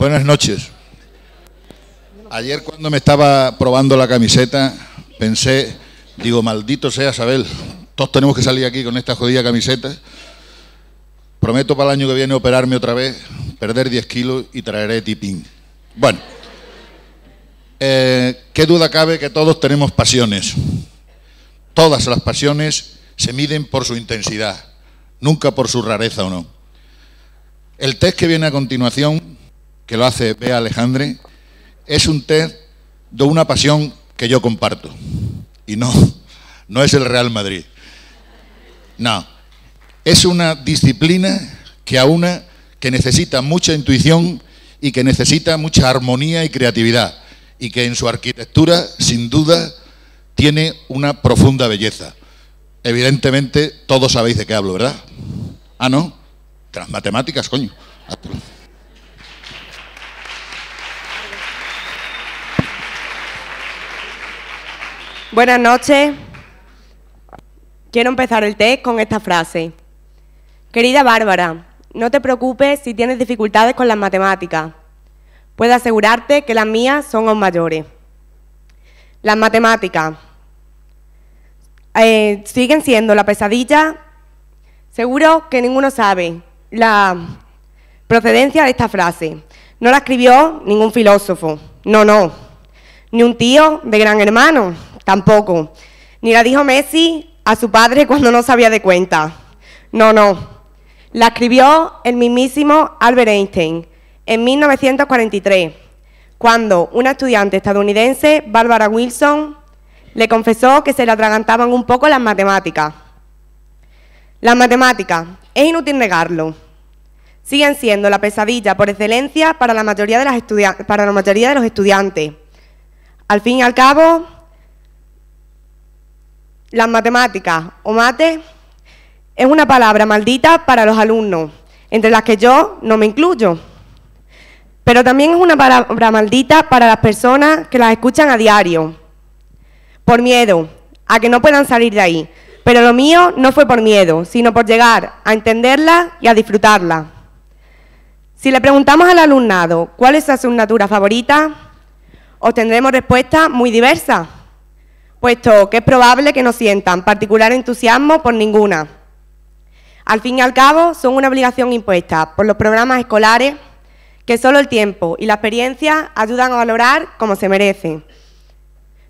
Buenas noches. Ayer cuando me estaba probando la camiseta, pensé, digo, maldito sea, Sabel, todos tenemos que salir aquí con esta jodida camiseta. Prometo para el año que viene operarme otra vez, perder 10 kilos y traeré tipín. Bueno, eh, qué duda cabe que todos tenemos pasiones. Todas las pasiones se miden por su intensidad, nunca por su rareza o no. El test que viene a continuación que lo hace Bea Alejandre, es un test de una pasión que yo comparto. Y no, no es el Real Madrid. No, es una disciplina que a una que necesita mucha intuición y que necesita mucha armonía y creatividad y que en su arquitectura, sin duda, tiene una profunda belleza. Evidentemente, todos sabéis de qué hablo, ¿verdad? Ah, no. tras matemáticas, coño. Buenas noches. Quiero empezar el test con esta frase. Querida Bárbara, no te preocupes si tienes dificultades con las matemáticas. Puedo asegurarte que las mías son aún mayores. Las matemáticas eh, siguen siendo la pesadilla. Seguro que ninguno sabe la procedencia de esta frase. No la escribió ningún filósofo, no, no, ni un tío de gran hermano tampoco. Ni la dijo Messi a su padre cuando no sabía de cuenta. No, no. La escribió el mismísimo Albert Einstein en 1943, cuando una estudiante estadounidense, Barbara Wilson, le confesó que se le atragantaban un poco las matemáticas. Las matemáticas, es inútil negarlo, siguen siendo la pesadilla por excelencia para la mayoría de, para la mayoría de los estudiantes. Al fin y al cabo, las matemáticas o mate es una palabra maldita para los alumnos, entre las que yo no me incluyo. Pero también es una palabra maldita para las personas que las escuchan a diario, por miedo, a que no puedan salir de ahí. Pero lo mío no fue por miedo, sino por llegar a entenderla y a disfrutarla. Si le preguntamos al alumnado cuál es su asignatura favorita, obtendremos respuestas muy diversas puesto que es probable que no sientan particular entusiasmo por ninguna. Al fin y al cabo, son una obligación impuesta por los programas escolares que solo el tiempo y la experiencia ayudan a valorar como se merecen.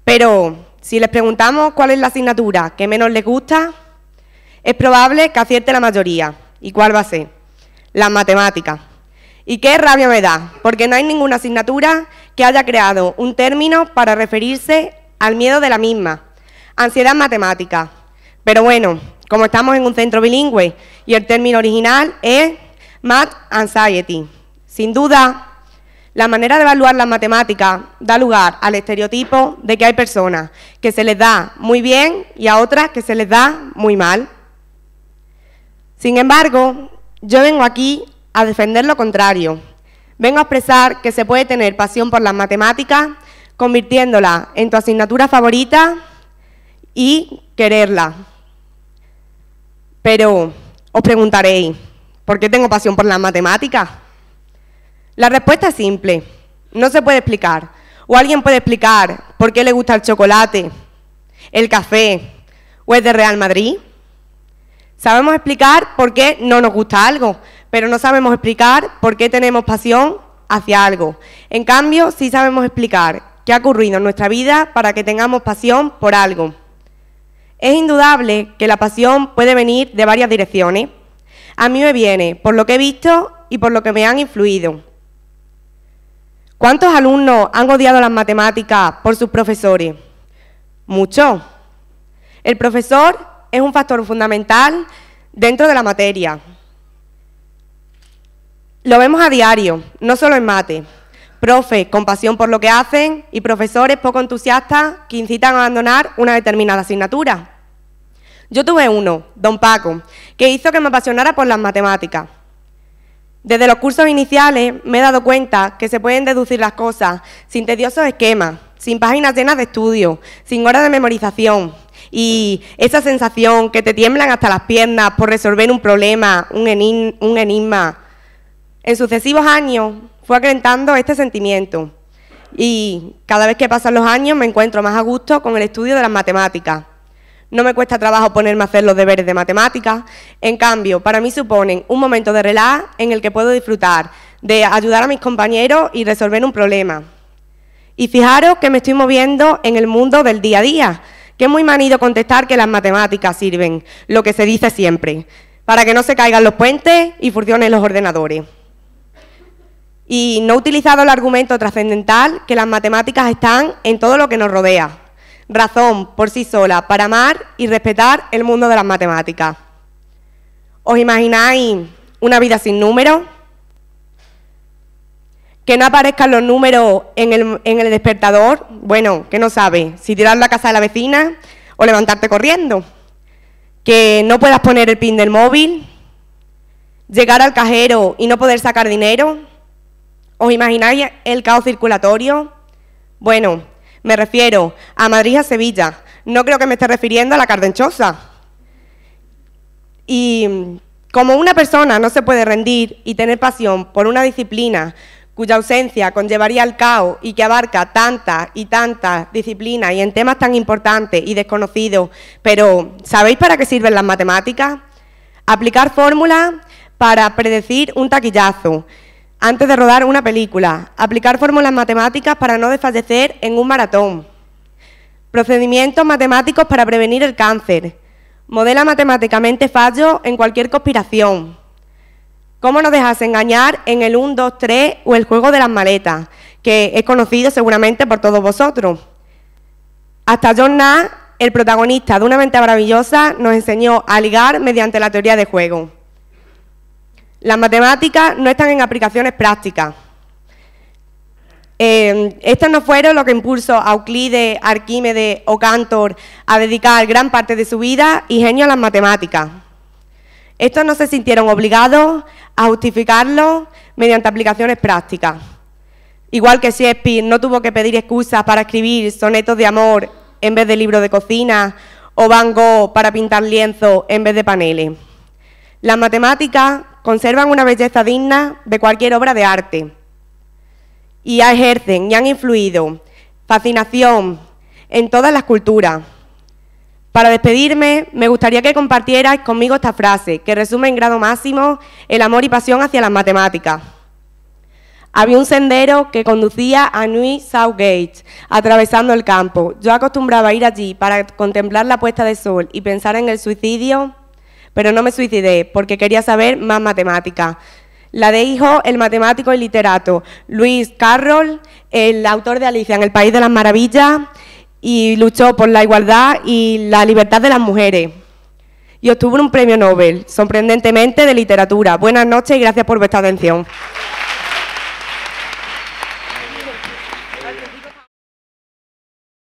Pero si les preguntamos cuál es la asignatura que menos les gusta, es probable que acierte la mayoría. ¿Y cuál va a ser? Las matemáticas. Y qué rabia me da, porque no hay ninguna asignatura que haya creado un término para referirse al miedo de la misma, ansiedad matemática. Pero bueno, como estamos en un centro bilingüe y el término original es Math Anxiety. Sin duda, la manera de evaluar las matemáticas da lugar al estereotipo de que hay personas que se les da muy bien y a otras que se les da muy mal. Sin embargo, yo vengo aquí a defender lo contrario. Vengo a expresar que se puede tener pasión por las matemáticas convirtiéndola en tu asignatura favorita y quererla. Pero os preguntaréis, ¿por qué tengo pasión por las matemáticas? La respuesta es simple, no se puede explicar. O alguien puede explicar por qué le gusta el chocolate, el café o es de Real Madrid. Sabemos explicar por qué no nos gusta algo, pero no sabemos explicar por qué tenemos pasión hacia algo. En cambio, sí sabemos explicar ha ocurrido en nuestra vida para que tengamos pasión por algo. Es indudable que la pasión puede venir de varias direcciones. A mí me viene por lo que he visto y por lo que me han influido. ¿Cuántos alumnos han odiado las matemáticas por sus profesores? Muchos. El profesor es un factor fundamental dentro de la materia. Lo vemos a diario, no solo en mate profes con pasión por lo que hacen y profesores poco entusiastas que incitan a abandonar una determinada asignatura. Yo tuve uno, don Paco, que hizo que me apasionara por las matemáticas. Desde los cursos iniciales me he dado cuenta que se pueden deducir las cosas sin tediosos esquemas, sin páginas llenas de estudio, sin horas de memorización. Y esa sensación que te tiemblan hasta las piernas por resolver un problema, un, enigma. En sucesivos años fue acrecentando este sentimiento. Y cada vez que pasan los años me encuentro más a gusto con el estudio de las matemáticas. No me cuesta trabajo ponerme a hacer los deberes de matemáticas. En cambio, para mí suponen un momento de relaj en el que puedo disfrutar de ayudar a mis compañeros y resolver un problema. Y fijaros que me estoy moviendo en el mundo del día a día, que es muy manido contestar que las matemáticas sirven, lo que se dice siempre, para que no se caigan los puentes y funcionen los ordenadores y no he utilizado el argumento trascendental que las matemáticas están en todo lo que nos rodea. Razón por sí sola para amar y respetar el mundo de las matemáticas. ¿Os imagináis una vida sin números? Que no aparezcan los números en el, despertador, bueno, que no sabe, si tirar la casa de la vecina o levantarte corriendo. Que no puedas poner el pin del móvil, llegar al cajero y no poder sacar dinero, ¿Os imagináis el caos circulatorio? Bueno, me refiero a Madrid a Sevilla. No creo que me esté refiriendo a la Cardenchosa. Y como una persona no se puede rendir y tener pasión por una disciplina cuya ausencia conllevaría el caos y que abarca tantas y tantas disciplinas y en temas tan importantes y desconocidos, pero ¿sabéis para qué sirven las matemáticas? Aplicar fórmulas para predecir un taquillazo, antes de rodar una película, aplicar fórmulas matemáticas para no desfallecer en un maratón, procedimientos matemáticos para prevenir el cáncer, modela matemáticamente fallo en cualquier conspiración, cómo nos dejas engañar en el 1, 2, 3 o el juego de las maletas, que es conocido seguramente por todos vosotros. Hasta John Nash, el protagonista de Una mente maravillosa, nos enseñó a ligar mediante la teoría de juego. Las matemáticas no están en aplicaciones prácticas. Eh, estos no fueron lo que impulsó a Euclides, Arquímedes o Cantor a dedicar gran parte de su vida y genio a las matemáticas. Estos no se sintieron obligados a justificarlo mediante aplicaciones prácticas. Igual que Shakespeare no tuvo que pedir excusas para escribir sonetos de amor en vez de libros de cocina o Van Gogh para pintar lienzos en vez de paneles. Las matemáticas conservan una belleza digna de cualquier obra de arte y ejercen y han influido fascinación en todas las culturas. Para despedirme, me gustaría que compartierais conmigo esta frase, que resume en grado máximo el amor y pasión hacia las matemáticas. Había un sendero que conducía a New Southgate, atravesando el campo. Yo acostumbraba a ir allí para contemplar la puesta de sol y pensar en el suicidio pero no me suicidé porque quería saber más matemática. La de hijo, el matemático y literato, Luis Carroll, el autor de Alicia en el País de las Maravillas, y luchó por la igualdad y la libertad de las mujeres. Y obtuvo un premio Nobel, sorprendentemente de literatura. Buenas noches y gracias por vuestra atención.